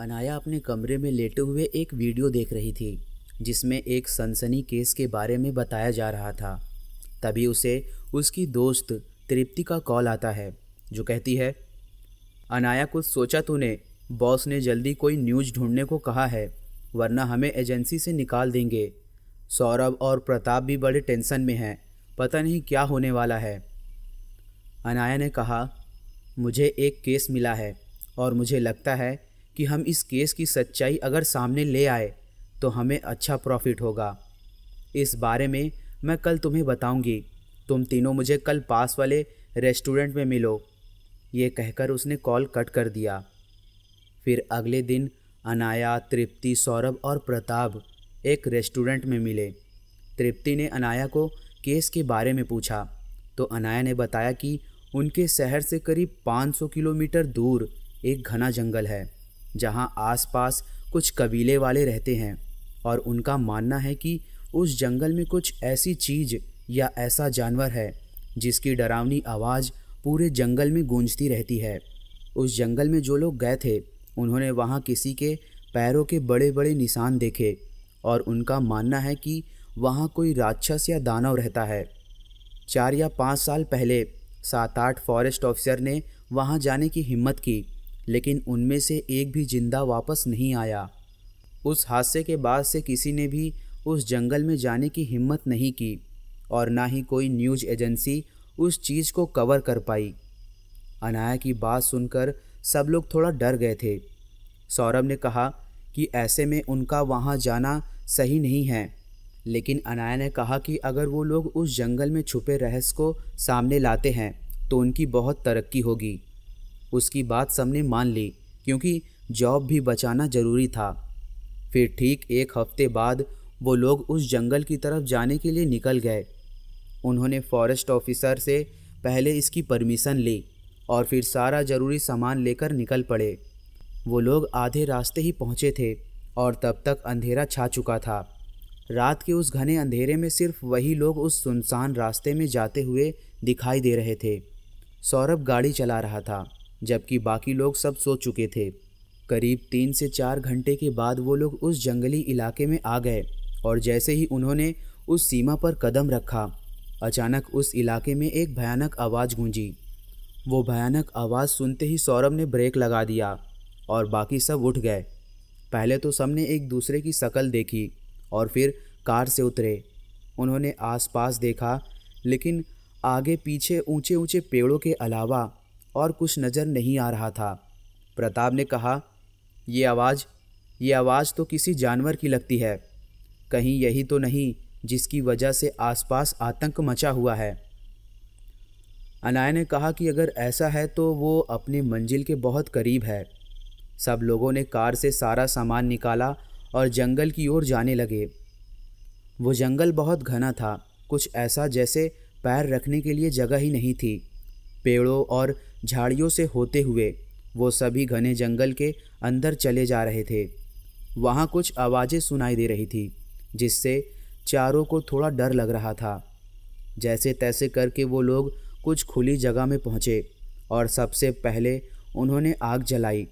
अनाया अपने कमरे में लेटे हुए एक वीडियो देख रही थी जिसमें एक सनसनी केस के बारे में बताया जा रहा था तभी उसे उसकी दोस्त तृप्ति का कॉल आता है जो कहती है अनाया कुछ सोचा तूने बॉस ने जल्दी कोई न्यूज ढूंढने को कहा है वरना हमें एजेंसी से निकाल देंगे सौरभ और प्रताप भी बड़े टेंशन में हैं पता नहीं क्या होने वाला है अनाया ने कहा मुझे एक केस मिला है और मुझे लगता है कि हम इस केस की सच्चाई अगर सामने ले आए तो हमें अच्छा प्रॉफिट होगा इस बारे में मैं कल तुम्हें बताऊंगी तुम तीनों मुझे कल पास वाले रेस्टोरेंट में मिलो ये कहकर उसने कॉल कट कर दिया फिर अगले दिन अनाया तृप्ति सौरभ और प्रताप एक रेस्टोरेंट में मिले तृप्ति ने अनाया को केस के बारे में पूछा तो अनाया ने बताया कि उनके शहर से करीब 500 किलोमीटर दूर एक घना जंगल है जहां आसपास कुछ कबीले वाले रहते हैं और उनका मानना है कि उस जंगल में कुछ ऐसी चीज या ऐसा जानवर है जिसकी डरावनी आवाज़ पूरे जंगल में गूंजती रहती है उस जंगल में जो लोग गए थे उन्होंने वहाँ किसी के पैरों के बड़े बड़े निशान देखे और उनका मानना है कि वहाँ कोई राक्षस या दानव रहता है चार या पाँच साल पहले सात आठ फॉरेस्ट ऑफिसर ने वहाँ जाने की हिम्मत की लेकिन उनमें से एक भी जिंदा वापस नहीं आया उस हादसे के बाद से किसी ने भी उस जंगल में जाने की हिम्मत नहीं की और ना ही कोई न्यूज एजेंसी उस चीज़ को कवर कर पाई अनाया की बात सुनकर सब लोग थोड़ा डर गए थे सौरभ ने कहा कि ऐसे में उनका वहाँ जाना सही नहीं है लेकिन अनाया ने कहा कि अगर वो लोग उस जंगल में छुपे रहस्य को सामने लाते हैं तो उनकी बहुत तरक्की होगी उसकी बात सबने मान ली क्योंकि जॉब भी बचाना ज़रूरी था फिर ठीक एक हफ्ते बाद वो लोग उस जंगल की तरफ जाने के लिए निकल गए उन्होंने फॉरेस्ट ऑफिसर से पहले इसकी परमिशन ली और फिर सारा ज़रूरी सामान लेकर निकल पड़े वो लोग आधे रास्ते ही पहुँचे थे और तब तक अंधेरा छा चुका था रात के उस घने अंधेरे में सिर्फ वही लोग उस सुनसान रास्ते में जाते हुए दिखाई दे रहे थे सौरभ गाड़ी चला रहा था जबकि बाकी लोग सब सो चुके थे करीब तीन से चार घंटे के बाद वो लोग उस जंगली इलाके में आ गए और जैसे ही उन्होंने उस सीमा पर कदम रखा अचानक उस इलाके में एक भयानक आवाज़ गूंजी वो भयानक आवाज़ सुनते ही सौरभ ने ब्रेक लगा दिया और बाकी सब उठ गए पहले तो सबने एक दूसरे की शकल देखी और फिर कार से उतरे उन्होंने आसपास देखा लेकिन आगे पीछे ऊंचे ऊंचे पेड़ों के अलावा और कुछ नज़र नहीं आ रहा था प्रताप ने कहा ये आवाज़ ये आवाज़ तो किसी जानवर की लगती है कहीं यही तो नहीं जिसकी वजह से आसपास आतंक मचा हुआ है अनाया ने कहा कि अगर ऐसा है तो वो अपने मंजिल के बहुत करीब है सब लोगों ने कार से सारा सामान निकाला और जंगल की ओर जाने लगे वो जंगल बहुत घना था कुछ ऐसा जैसे पैर रखने के लिए जगह ही नहीं थी पेड़ों और झाड़ियों से होते हुए वो सभी घने जंगल के अंदर चले जा रहे थे वहाँ कुछ आवाज़ें सुनाई दे रही थी जिससे चारों को थोड़ा डर लग रहा था जैसे तैसे करके वो लोग कुछ खुली जगह में पहुँचे और सबसे पहले उन्होंने आग जलाई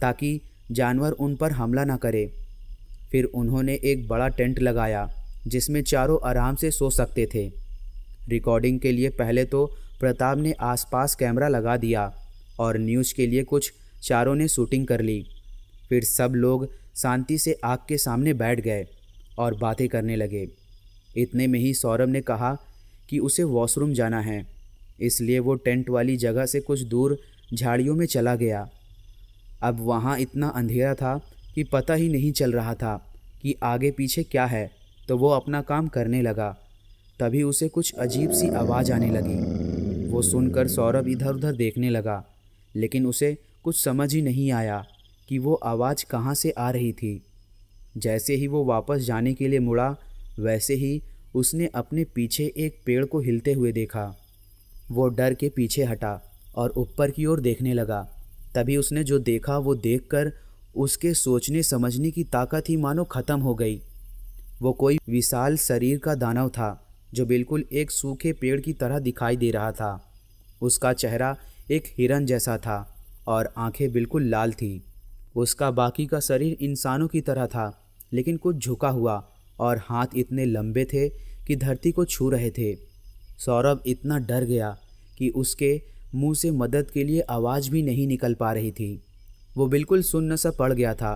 ताकि जानवर उन पर हमला ना करे फिर उन्होंने एक बड़ा टेंट लगाया जिसमें चारों आराम से सो सकते थे रिकॉर्डिंग के लिए पहले तो प्रताप ने आसपास कैमरा लगा दिया और न्यूज़ के लिए कुछ चारों ने शूटिंग कर ली फिर सब लोग शांति से आग के सामने बैठ गए और बातें करने लगे इतने में ही सौरभ ने कहा कि उसे वॉशरूम जाना है इसलिए वो टेंट वाली जगह से कुछ दूर झाड़ियों में चला गया अब वहाँ इतना अंधेरा था कि पता ही नहीं चल रहा था कि आगे पीछे क्या है तो वो अपना काम करने लगा तभी उसे कुछ अजीब सी आवाज़ आने लगी सुनकर सौरभ इधर उधर देखने लगा लेकिन उसे कुछ समझ ही नहीं आया कि वो आवाज़ कहाँ से आ रही थी जैसे ही वो वापस जाने के लिए मुड़ा वैसे ही उसने अपने पीछे एक पेड़ को हिलते हुए देखा वो डर के पीछे हटा और ऊपर की ओर देखने लगा तभी उसने जो देखा वो देखकर उसके सोचने समझने की ताकत ही मानो ख़त्म हो गई वो कोई विशाल शरीर का दानव था जो बिल्कुल एक सूखे पेड़ की तरह दिखाई दे रहा था उसका चेहरा एक हिरन जैसा था और आंखें बिल्कुल लाल थीं उसका बाकी का शरीर इंसानों की तरह था लेकिन कुछ झुका हुआ और हाथ इतने लंबे थे कि धरती को छू रहे थे सौरभ इतना डर गया कि उसके मुंह से मदद के लिए आवाज़ भी नहीं निकल पा रही थी वो बिल्कुल सुन्न सा पड़ गया था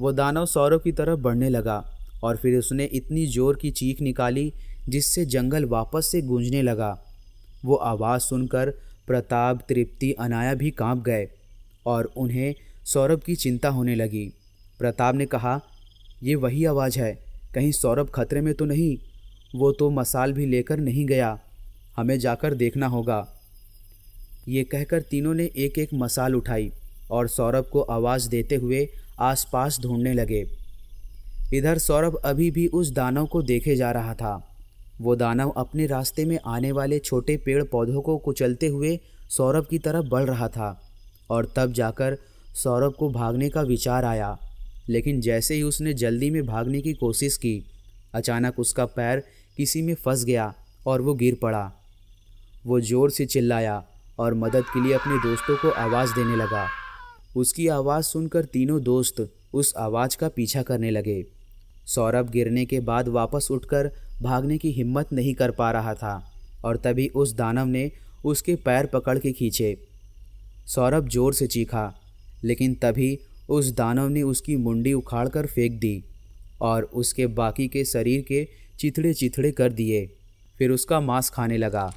वो दानव सौरभ की तरफ बढ़ने लगा और फिर उसने इतनी ज़ोर की चीख निकाली जिससे जंगल वापस से गूंजने लगा वो आवाज़ सुनकर प्रताप तृप्ति अनाया भी कांप गए और उन्हें सौरभ की चिंता होने लगी प्रताप ने कहा ये वही आवाज़ है कहीं सौरभ खतरे में तो नहीं वो तो मसाल भी लेकर नहीं गया हमें जाकर देखना होगा ये कहकर तीनों ने एक एक मसाल उठाई और सौरभ को आवाज़ देते हुए आसपास ढूंढने लगे इधर सौरभ अभी भी उस दानव को देखे जा रहा था वो दानव अपने रास्ते में आने वाले छोटे पेड़ पौधों को कुचलते हुए सौरभ की तरफ बढ़ रहा था और तब जाकर सौरभ को भागने का विचार आया लेकिन जैसे ही उसने जल्दी में भागने की कोशिश की अचानक उसका पैर किसी में फंस गया और वो गिर पड़ा वो ज़ोर से चिल्लाया और मदद के लिए अपने दोस्तों को आवाज़ देने लगा उसकी आवाज़ सुनकर तीनों दोस्त उस आवाज़ का पीछा करने लगे सौरभ गिरने के बाद वापस उठकर भागने की हिम्मत नहीं कर पा रहा था और तभी उस दानव ने उसके पैर पकड़ के खींचे सौरभ जोर से चीखा लेकिन तभी उस दानव ने उसकी मुंडी उखाड़कर फेंक दी और उसके बाकी के शरीर के चिथड़े चिथड़े कर दिए फिर उसका मांस खाने लगा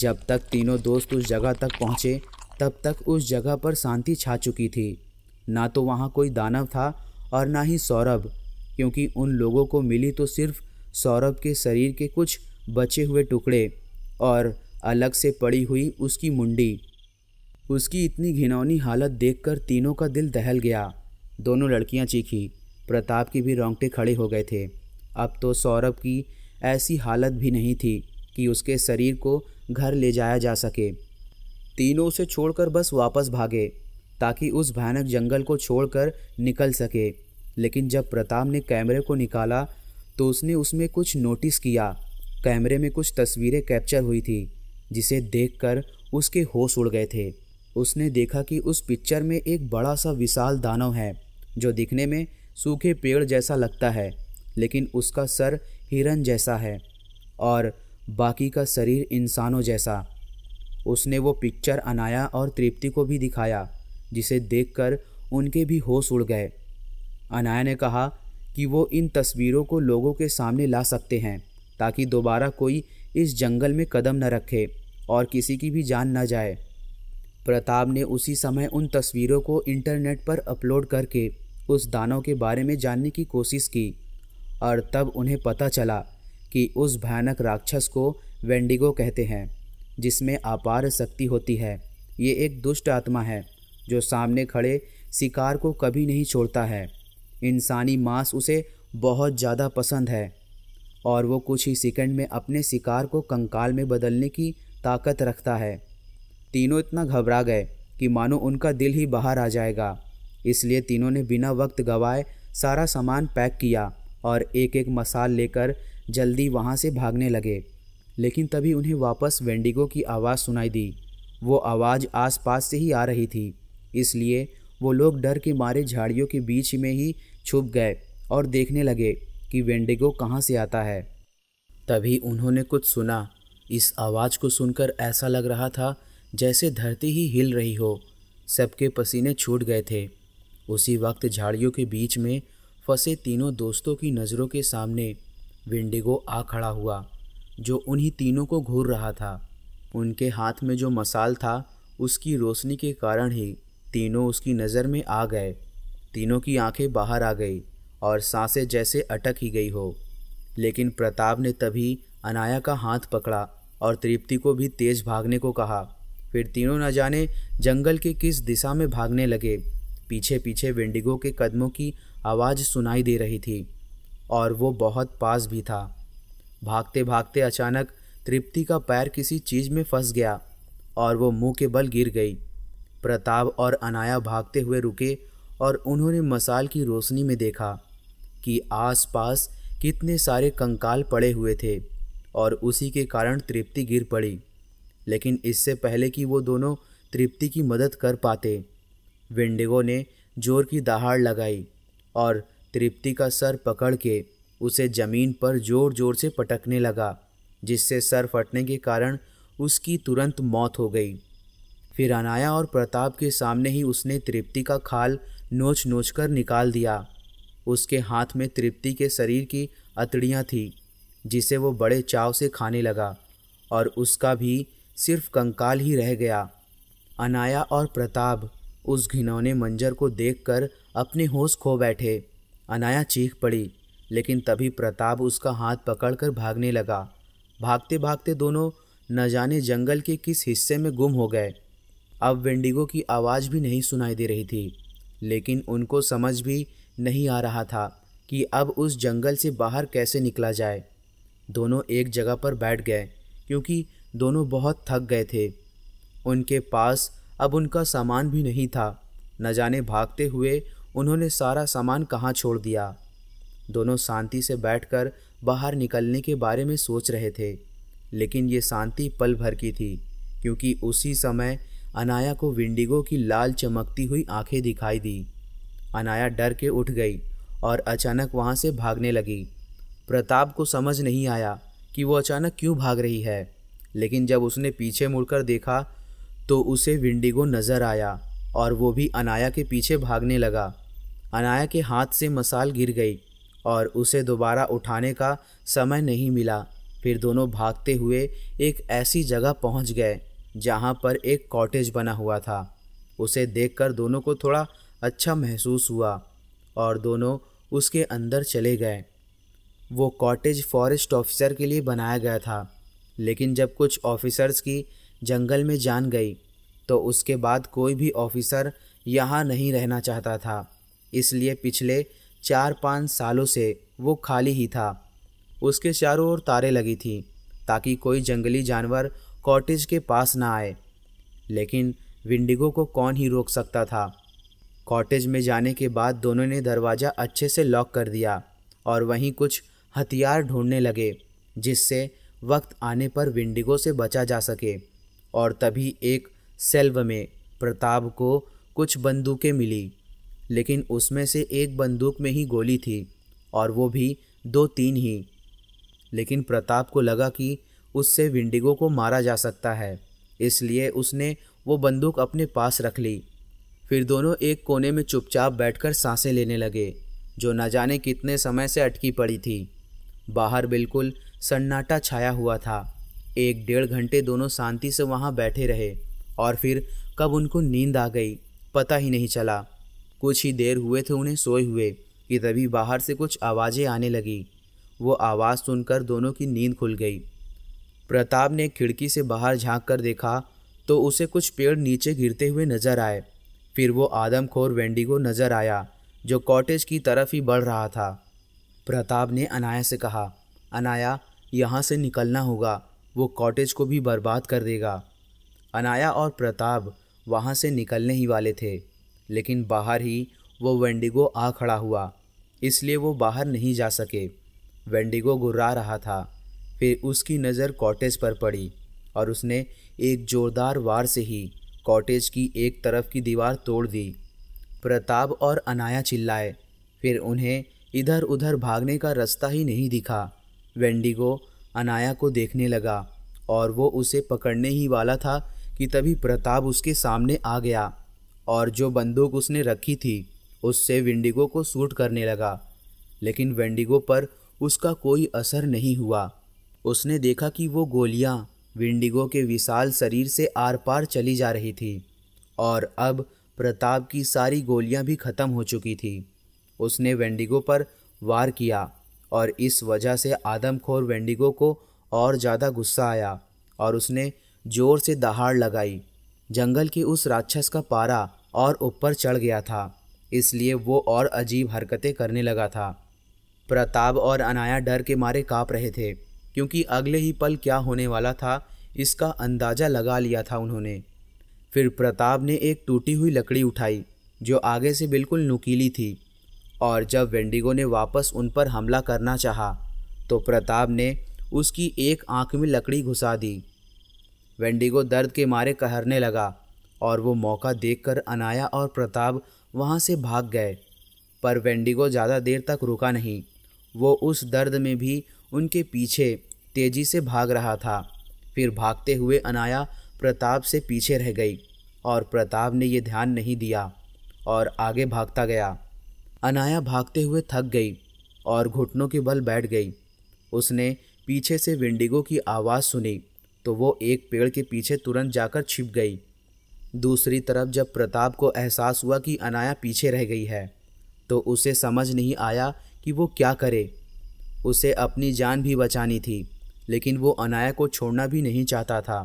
जब तक तीनों दोस्त उस जगह तक पहुँचे तब तक उस जगह पर शांति छा चुकी थी ना तो वहाँ कोई दानव था और ना ही सौरभ क्योंकि उन लोगों को मिली तो सिर्फ सौरभ के शरीर के कुछ बचे हुए टुकड़े और अलग से पड़ी हुई उसकी मुंडी उसकी इतनी घिनौनी हालत देखकर तीनों का दिल दहल गया दोनों लड़कियां चीखी प्रताप की भी रोंगटे खड़े हो गए थे अब तो सौरभ की ऐसी हालत भी नहीं थी कि उसके शरीर को घर ले जाया जा सके तीनों उसे छोड़कर बस वापस भागे ताकि उस भयानक जंगल को छोड़कर निकल सके लेकिन जब प्रताप ने कैमरे को निकाला तो उसने उसमें कुछ नोटिस किया कैमरे में कुछ तस्वीरें कैप्चर हुई थी जिसे देखकर उसके होश उड़ गए थे उसने देखा कि उस पिक्चर में एक बड़ा सा विशाल दानव है जो दिखने में सूखे पेड़ जैसा लगता है लेकिन उसका सर हिरन जैसा है और बाकी का शरीर इंसानों जैसा उसने वो पिक्चर अनाया और तृप्ति को भी दिखाया जिसे देखकर उनके भी होश उड़ गए अनाया ने कहा कि वो इन तस्वीरों को लोगों के सामने ला सकते हैं ताकि दोबारा कोई इस जंगल में कदम न रखे और किसी की भी जान न जाए प्रताप ने उसी समय उन तस्वीरों को इंटरनेट पर अपलोड करके उस दानों के बारे में जानने की कोशिश की और तब उन्हें पता चला कि उस भयानक राक्षस को वेंडिगो कहते हैं जिसमें अपार शक्ति होती है ये एक दुष्ट आत्मा है जो सामने खड़े शिकार को कभी नहीं छोड़ता है इंसानी मांस उसे बहुत ज़्यादा पसंद है और वो कुछ ही सेकंड में अपने शिकार को कंकाल में बदलने की ताकत रखता है तीनों इतना घबरा गए कि मानो उनका दिल ही बाहर आ जाएगा इसलिए तीनों ने बिना वक्त गवाए सारा सामान पैक किया और एक एक मसाल लेकर जल्दी वहाँ से भागने लगे लेकिन तभी उन्हें वापस वेंडिगो की आवाज़ सुनाई दी वो आवाज़ आसपास से ही आ रही थी इसलिए वो लोग डर के मारे झाड़ियों के बीच में ही छुप गए और देखने लगे कि वेंडिगो कहाँ से आता है तभी उन्होंने कुछ सुना इस आवाज़ को सुनकर ऐसा लग रहा था जैसे धरती ही हिल रही हो सबके पसीने छूट गए थे उसी वक्त झाड़ियों के बीच में फंसे तीनों दोस्तों की नज़रों के सामने विंडिगो आ खड़ा हुआ जो उन्हीं तीनों को घूर रहा था उनके हाथ में जो मसाल था उसकी रोशनी के कारण ही तीनों उसकी नज़र में आ गए तीनों की आंखें बाहर आ गई और सांसें जैसे अटक ही गई हो लेकिन प्रताप ने तभी अनाया का हाथ पकड़ा और तृप्ति को भी तेज भागने को कहा फिर तीनों न जाने जंगल के किस दिशा में भागने लगे पीछे पीछे विंडिगो के कदमों की आवाज़ सुनाई दे रही थी और वो बहुत पास भी था भागते भागते अचानक तृप्ति का पैर किसी चीज़ में फंस गया और वो मुंह के बल गिर गई प्रताप और अनाया भागते हुए रुके और उन्होंने मसाल की रोशनी में देखा कि आसपास कितने सारे कंकाल पड़े हुए थे और उसी के कारण तृप्ति गिर पड़ी लेकिन इससे पहले कि वो दोनों तृप्ति की मदद कर पाते विंडिगो ने जोर की दहाड़ लगाई और तृप्ति का सर पकड़ के उसे ज़मीन पर ज़ोर ज़ोर से पटकने लगा जिससे सर फटने के कारण उसकी तुरंत मौत हो गई फिर अनाया और प्रताप के सामने ही उसने तृप्ति का खाल नोच नोच कर निकाल दिया उसके हाथ में तृप्ति के शरीर की अतड़ियाँ थी जिसे वो बड़े चाव से खाने लगा और उसका भी सिर्फ कंकाल ही रह गया अनाया और प्रताप उस घिनौने मंजर को देखकर अपने होश खो बैठे अनाया चीख पड़ी लेकिन तभी प्रताप उसका हाथ पकड़कर भागने लगा भागते भागते दोनों न जाने जंगल के किस हिस्से में गुम हो गए अब वेंडिगो की आवाज़ भी नहीं सुनाई दे रही थी लेकिन उनको समझ भी नहीं आ रहा था कि अब उस जंगल से बाहर कैसे निकला जाए दोनों एक जगह पर बैठ गए क्योंकि दोनों बहुत थक गए थे उनके पास अब उनका सामान भी नहीं था न जाने भागते हुए उन्होंने सारा सामान कहाँ छोड़ दिया दोनों शांति से बैठकर बाहर निकलने के बारे में सोच रहे थे लेकिन ये शांति पल भर की थी क्योंकि उसी समय अनाया को विंडिगो की लाल चमकती हुई आंखें दिखाई दी अनाया डर के उठ गई और अचानक वहाँ से भागने लगी प्रताप को समझ नहीं आया कि वो अचानक क्यों भाग रही है लेकिन जब उसने पीछे मुड़कर देखा तो उसे विंडिगो नज़र आया और वो भी अनाया के पीछे भागने लगा अनाया के हाथ से मसाल गिर गई और उसे दोबारा उठाने का समय नहीं मिला फिर दोनों भागते हुए एक ऐसी जगह पहुंच गए जहाँ पर एक कॉटेज बना हुआ था उसे देखकर दोनों को थोड़ा अच्छा महसूस हुआ और दोनों उसके अंदर चले गए वो कॉटेज फॉरेस्ट ऑफिसर के लिए बनाया गया था लेकिन जब कुछ ऑफिसर्स की जंगल में जान गई तो उसके बाद कोई भी ऑफिसर यहाँ नहीं रहना चाहता था इसलिए पिछले चार पाँच सालों से वो खाली ही था उसके चारों ओर तारे लगी थी ताकि कोई जंगली जानवर कॉटेज के पास ना आए लेकिन विंडिगो को कौन ही रोक सकता था कॉटेज में जाने के बाद दोनों ने दरवाज़ा अच्छे से लॉक कर दिया और वहीं कुछ हथियार ढूंढने लगे जिससे वक्त आने पर विंडिगो से बचा जा सके और तभी एक सेल्व में प्रताप को कुछ बंदूकें मिली लेकिन उसमें से एक बंदूक में ही गोली थी और वो भी दो तीन ही लेकिन प्रताप को लगा कि उससे विंडिगो को मारा जा सकता है इसलिए उसने वो बंदूक अपने पास रख ली फिर दोनों एक कोने में चुपचाप बैठकर सांसें लेने लगे जो न जाने कितने समय से अटकी पड़ी थी बाहर बिल्कुल सन्नाटा छाया हुआ था एक डेढ़ घंटे दोनों शांति से वहाँ बैठे रहे और फिर कब उनको नींद आ गई पता ही नहीं चला कुछ ही देर हुए थे उन्हें सोए हुए कि तभी बाहर से कुछ आवाज़ें आने लगी वो आवाज़ सुनकर दोनों की नींद खुल गई प्रताप ने खिड़की से बाहर झांक कर देखा तो उसे कुछ पेड़ नीचे गिरते हुए नजर आए फिर वो आदमखोर वेंडिगो नजर आया जो कॉटेज की तरफ ही बढ़ रहा था प्रताप ने अनाया से कहा अनाया यहाँ से निकलना होगा वो कॉटेज को भी बर्बाद कर देगा अनाया और प्रताप वहाँ से निकलने ही वाले थे लेकिन बाहर ही वो वेंडिगो आ खड़ा हुआ इसलिए वो बाहर नहीं जा सके वेंडिगो गुर्रा रहा था फिर उसकी नज़र कॉटेज पर पड़ी और उसने एक जोरदार वार से ही कॉटेज की एक तरफ की दीवार तोड़ दी प्रताप और अनाया चिल्लाए फिर उन्हें इधर उधर भागने का रास्ता ही नहीं दिखा वेंडिगो अनाया को देखने लगा और वो उसे पकड़ने ही वाला था कि तभी प्रताप उसके सामने आ गया और जो बंदूक उसने रखी थी उससे वेंडिगो को सूट करने लगा लेकिन वेंडिगो पर उसका कोई असर नहीं हुआ उसने देखा कि वो गोलियां विंडिगो के विशाल शरीर से आर पार चली जा रही थी और अब प्रताप की सारी गोलियां भी ख़त्म हो चुकी थी उसने वेंडिगो पर वार किया और इस वजह से आदमखोर वेंडिगो को और ज़्यादा गुस्सा आया और उसने ज़ोर से दहाड़ लगाई जंगल की उस राक्षस का पारा और ऊपर चढ़ गया था इसलिए वो और अजीब हरकतें करने लगा था प्रताप और अनाया डर के मारे काँप रहे थे क्योंकि अगले ही पल क्या होने वाला था इसका अंदाज़ा लगा लिया था उन्होंने फिर प्रताप ने एक टूटी हुई लकड़ी उठाई जो आगे से बिल्कुल नुकीली थी और जब वेंडिगो ने वापस उन पर हमला करना चाहा तो प्रताप ने उसकी एक आंख में लकड़ी घुसा दी वेंडिगो दर्द के मारे कहरने लगा और वो मौका देखकर अनाया और प्रताप वहाँ से भाग गए पर वेंडिगो ज़्यादा देर तक रुका नहीं वो उस दर्द में भी उनके पीछे तेजी से भाग रहा था फिर भागते हुए अनाया प्रताप से पीछे रह गई और प्रताप ने ये ध्यान नहीं दिया और आगे भागता गया अनाया भागते हुए थक गई और घुटनों के बल बैठ गई उसने पीछे से विंडिगो की आवाज़ सुनी तो वो एक पेड़ के पीछे तुरंत जाकर छिप गई दूसरी तरफ जब प्रताप को एहसास हुआ कि अनाया पीछे रह गई है तो उसे समझ नहीं आया कि वो क्या करे उसे अपनी जान भी बचानी थी लेकिन वो अनाया को छोड़ना भी नहीं चाहता था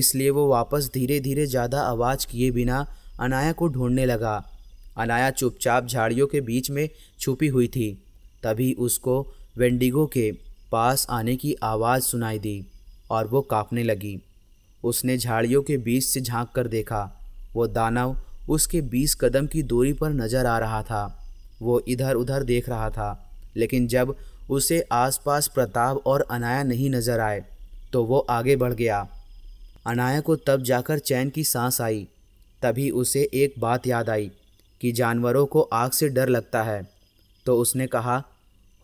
इसलिए वो वापस धीरे धीरे ज़्यादा आवाज़ किए बिना अनाया को ढूंढने लगा अनाया चुपचाप झाड़ियों के बीच में छुपी हुई थी तभी उसको वेंडिगो के पास आने की आवाज़ सुनाई दी और वो कांपने लगी उसने झाड़ियों के बीच से झांक कर देखा वो दानव उसके बीस कदम की दूरी पर नज़र आ रहा था वो इधर उधर देख रहा था लेकिन जब उसे आसपास प्रताप और अनाया नहीं नजर आए तो वो आगे बढ़ गया अनाया को तब जाकर चैन की सांस आई तभी उसे एक बात याद आई कि जानवरों को आग से डर लगता है तो उसने कहा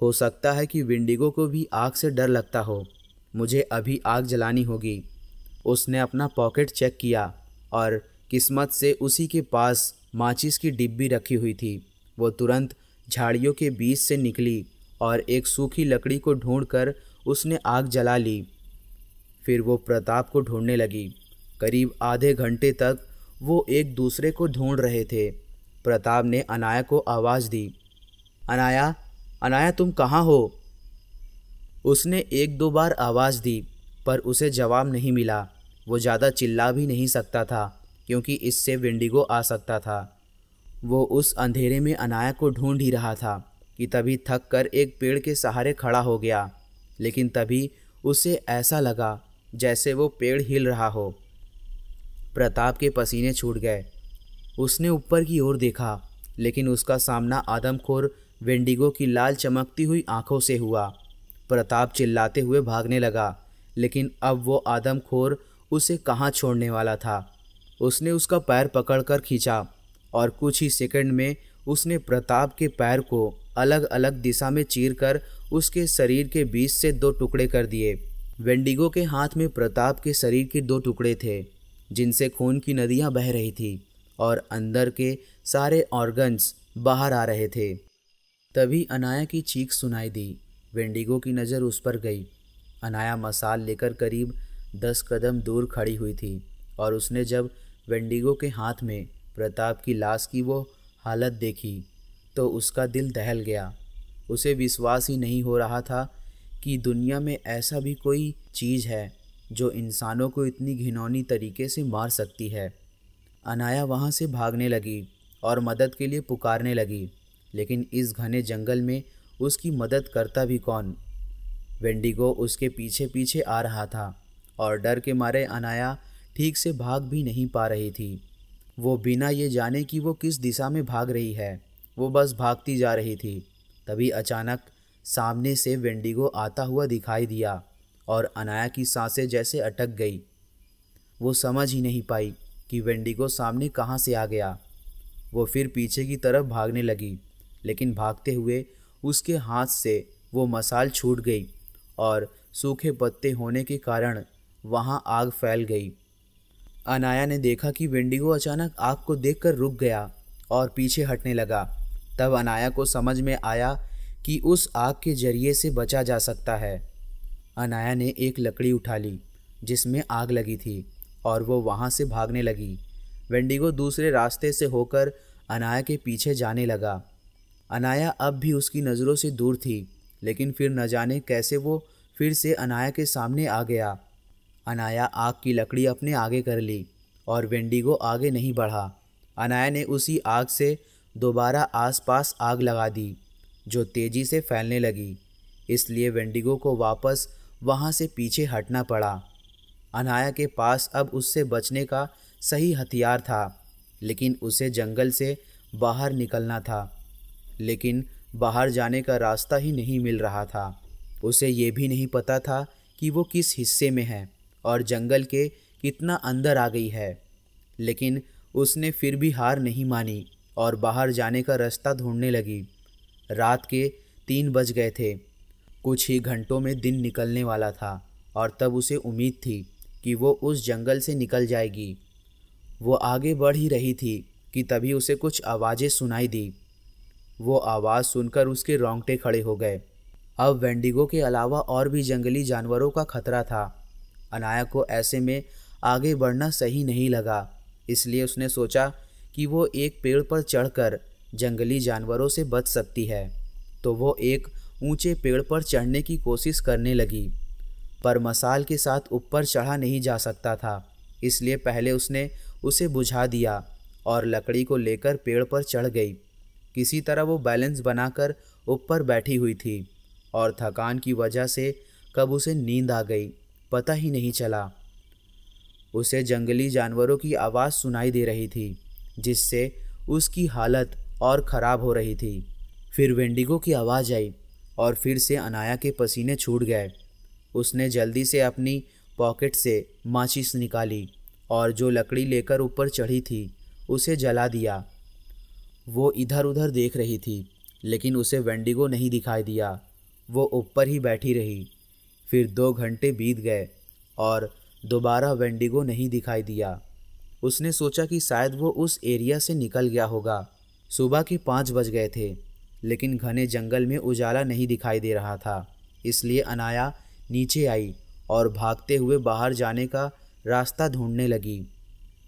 हो सकता है कि विंडिगो को भी आग से डर लगता हो मुझे अभी आग जलानी होगी उसने अपना पॉकेट चेक किया और किस्मत से उसी के पास माचिस की डिब्बी रखी हुई थी वो तुरंत झाड़ियों के बीच से निकली और एक सूखी लकड़ी को ढूंढकर उसने आग जला ली फिर वो प्रताप को ढूंढने लगी करीब आधे घंटे तक वो एक दूसरे को ढूंढ रहे थे प्रताप ने अनाया को आवाज़ दी अनाया अनाया तुम कहाँ हो उसने एक दो बार आवाज़ दी पर उसे जवाब नहीं मिला वो ज़्यादा चिल्ला भी नहीं सकता था क्योंकि इससे विंडिगो आ सकता था वो उस अंधेरे में अनाया को ढूंढ ही रहा था कि तभी थक कर एक पेड़ के सहारे खड़ा हो गया लेकिन तभी उसे ऐसा लगा जैसे वो पेड़ हिल रहा हो प्रताप के पसीने छूट गए उसने ऊपर की ओर देखा लेकिन उसका सामना आदमखोर वेंडिगो की लाल चमकती हुई आंखों से हुआ प्रताप चिल्लाते हुए भागने लगा लेकिन अब वो आदमखोर उसे कहाँ छोड़ने वाला था उसने उसका पैर पकड़कर खींचा और कुछ ही सेकंड में उसने प्रताप के पैर को अलग अलग दिशा में चीर कर उसके शरीर के बीच से दो टुकड़े कर दिए वेंडिगो के हाथ में प्रताप के शरीर के दो टुकड़े थे जिनसे खून की नदियां बह रही थी और अंदर के सारे ऑर्गन्स बाहर आ रहे थे तभी अनाया की चीख सुनाई दी वेंडिगो की नज़र उस पर गई अनाया मसाल लेकर करीब दस कदम दूर खड़ी हुई थी और उसने जब वेंडिगो के हाथ में प्रताप की लाश की वो हालत देखी तो उसका दिल दहल गया उसे विश्वास ही नहीं हो रहा था कि दुनिया में ऐसा भी कोई चीज़ है जो इंसानों को इतनी घिनौनी तरीके से मार सकती है अनाया वहाँ से भागने लगी और मदद के लिए पुकारने लगी लेकिन इस घने जंगल में उसकी मदद करता भी कौन वेंडिगो उसके पीछे पीछे आ रहा था और डर के मारे अनाया ठीक से भाग भी नहीं पा रही थी वो बिना ये जाने कि वो किस दिशा में भाग रही है वो बस भागती जा रही थी तभी अचानक सामने से वेंडिगो आता हुआ दिखाई दिया और अनाया की सांसें जैसे अटक गई वो समझ ही नहीं पाई कि वेंडिगो सामने कहाँ से आ गया वो फिर पीछे की तरफ भागने लगी लेकिन भागते हुए उसके हाथ से वो मसाल छूट गई और सूखे पत्ते होने के कारण वहाँ आग फैल गई अनाया ने देखा कि वेंडिगो अचानक आग को देखकर रुक गया और पीछे हटने लगा तब अनाया को समझ में आया कि उस आग के जरिए से बचा जा सकता है अनाया ने एक लकड़ी उठा ली जिसमें आग लगी थी और वो वहाँ से भागने लगी वेंडिगो दूसरे रास्ते से होकर अनाया के पीछे जाने लगा अनाया अब भी उसकी नज़रों से दूर थी लेकिन फिर न जाने कैसे वो फिर से अनाया के सामने आ गया अनाया आग की लकड़ी अपने आगे कर ली और वेंडिगो आगे नहीं बढ़ा अनाया ने उसी आग से दोबारा आसपास आग लगा दी जो तेज़ी से फैलने लगी इसलिए वेंडिगो को वापस वहाँ से पीछे हटना पड़ा अनाया के पास अब उससे बचने का सही हथियार था लेकिन उसे जंगल से बाहर निकलना था लेकिन बाहर जाने का रास्ता ही नहीं मिल रहा था उसे ये भी नहीं पता था कि वो किस हिस्से में है और जंगल के कितना अंदर आ गई है लेकिन उसने फिर भी हार नहीं मानी और बाहर जाने का रास्ता ढूंढने लगी रात के तीन बज गए थे कुछ ही घंटों में दिन निकलने वाला था और तब उसे उम्मीद थी कि वो उस जंगल से निकल जाएगी वो आगे बढ़ ही रही थी कि तभी उसे कुछ आवाज़ें सुनाई दी वो आवाज़ सुनकर उसके रोंगटे खड़े हो गए अब वेंडिगो के अलावा और भी जंगली जानवरों का खतरा था अनाया को ऐसे में आगे बढ़ना सही नहीं लगा इसलिए उसने सोचा कि वो एक पेड़ पर चढ़कर जंगली जानवरों से बच सकती है तो वो एक ऊंचे पेड़ पर चढ़ने की कोशिश करने लगी पर मसाल के साथ ऊपर चढ़ा नहीं जा सकता था इसलिए पहले उसने उसे बुझा दिया और लकड़ी को लेकर पेड़ पर चढ़ गई किसी तरह वो बैलेंस बनाकर ऊपर बैठी हुई थी और थकान की वजह से कब उसे नींद आ गई पता ही नहीं चला उसे जंगली जानवरों की आवाज़ सुनाई दे रही थी जिससे उसकी हालत और ख़राब हो रही थी फिर वेंडिगो की आवाज़ आई और फिर से अनाया के पसीने छूट गए उसने जल्दी से अपनी पॉकेट से माचिस निकाली और जो लकड़ी लेकर ऊपर चढ़ी थी उसे जला दिया वो इधर उधर देख रही थी लेकिन उसे वेंडिगो नहीं दिखाई दिया वो ऊपर ही बैठी रही फिर दो घंटे बीत गए और दोबारा वेंडिगो नहीं दिखाई दिया उसने सोचा कि शायद वो उस एरिया से निकल गया होगा सुबह के पाँच बज गए थे लेकिन घने जंगल में उजाला नहीं दिखाई दे रहा था इसलिए अनाया नीचे आई और भागते हुए बाहर जाने का रास्ता ढूंढने लगी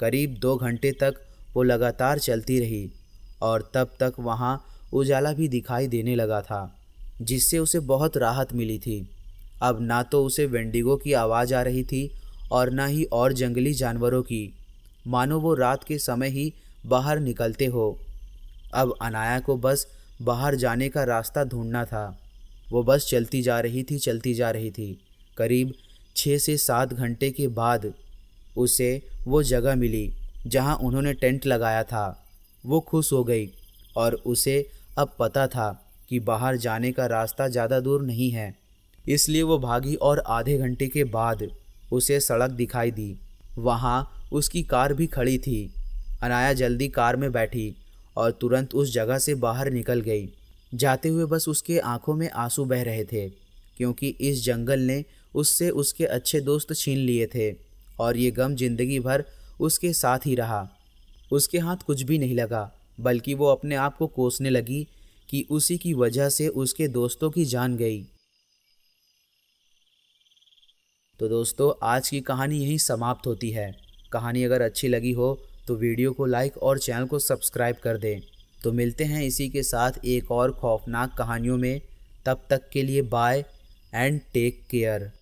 करीब दो घंटे तक वो लगातार चलती रही और तब तक वहाँ उजाला भी दिखाई देने लगा था जिससे उसे बहुत राहत मिली थी अब ना तो उसे वेंडिगो की आवाज़ आ रही थी और ना ही और जंगली जानवरों की मानो वो रात के समय ही बाहर निकलते हो अब अनाया को बस बाहर जाने का रास्ता ढूंढना था वो बस चलती जा रही थी चलती जा रही थी करीब छः से सात घंटे के बाद उसे वो जगह मिली जहाँ उन्होंने टेंट लगाया था वो खुश हो गई और उसे अब पता था कि बाहर जाने का रास्ता ज़्यादा दूर नहीं है इसलिए वो भागी और आधे घंटे के बाद उसे सड़क दिखाई दी वहाँ उसकी कार भी खड़ी थी अनाया जल्दी कार में बैठी और तुरंत उस जगह से बाहर निकल गई जाते हुए बस उसके आंखों में आंसू बह रहे थे क्योंकि इस जंगल ने उससे उसके अच्छे दोस्त छीन लिए थे और ये गम जिंदगी भर उसके साथ ही रहा उसके हाथ कुछ भी नहीं लगा बल्कि वो अपने आप को कोसने लगी कि उसी की वजह से उसके दोस्तों की जान गई तो दोस्तों आज की कहानी यहीं समाप्त होती है कहानी अगर अच्छी लगी हो तो वीडियो को लाइक और चैनल को सब्सक्राइब कर दें तो मिलते हैं इसी के साथ एक और खौफनाक कहानियों में तब तक के लिए बाय एंड टेक केयर